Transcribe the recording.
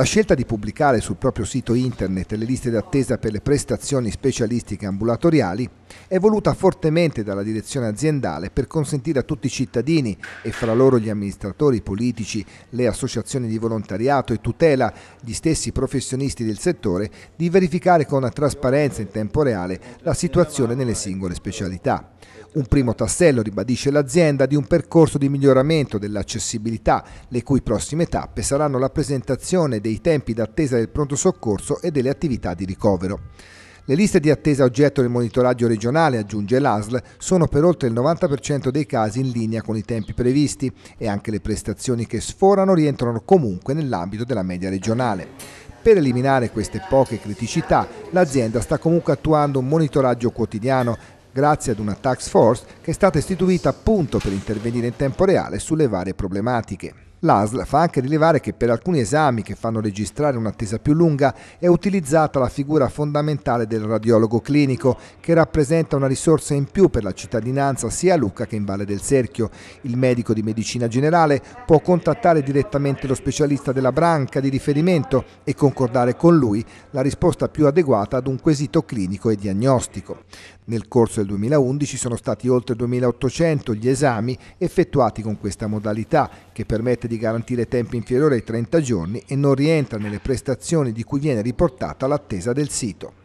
La scelta di pubblicare sul proprio sito internet le liste d'attesa per le prestazioni specialistiche ambulatoriali è voluta fortemente dalla direzione aziendale per consentire a tutti i cittadini e fra loro gli amministratori, politici, le associazioni di volontariato e tutela, gli stessi professionisti del settore, di verificare con trasparenza in tempo reale la situazione nelle singole specialità. Un primo tassello, ribadisce l'azienda, di un percorso di miglioramento dell'accessibilità, le cui prossime tappe saranno la presentazione dei dei tempi d'attesa del pronto soccorso e delle attività di ricovero. Le liste di attesa oggetto del monitoraggio regionale, aggiunge l'ASL, sono per oltre il 90% dei casi in linea con i tempi previsti e anche le prestazioni che sforano rientrano comunque nell'ambito della media regionale. Per eliminare queste poche criticità, l'azienda sta comunque attuando un monitoraggio quotidiano grazie ad una tax force che è stata istituita appunto per intervenire in tempo reale sulle varie problematiche. L'ASL fa anche rilevare che per alcuni esami che fanno registrare un'attesa più lunga è utilizzata la figura fondamentale del radiologo clinico, che rappresenta una risorsa in più per la cittadinanza sia a Lucca che in Valle del Serchio. Il medico di medicina generale può contattare direttamente lo specialista della branca di riferimento e concordare con lui la risposta più adeguata ad un quesito clinico e diagnostico. Nel corso del 2011 sono stati oltre 2800 gli esami effettuati con questa modalità, che permette di garantire tempi inferiori ai 30 giorni e non rientra nelle prestazioni di cui viene riportata l'attesa del sito.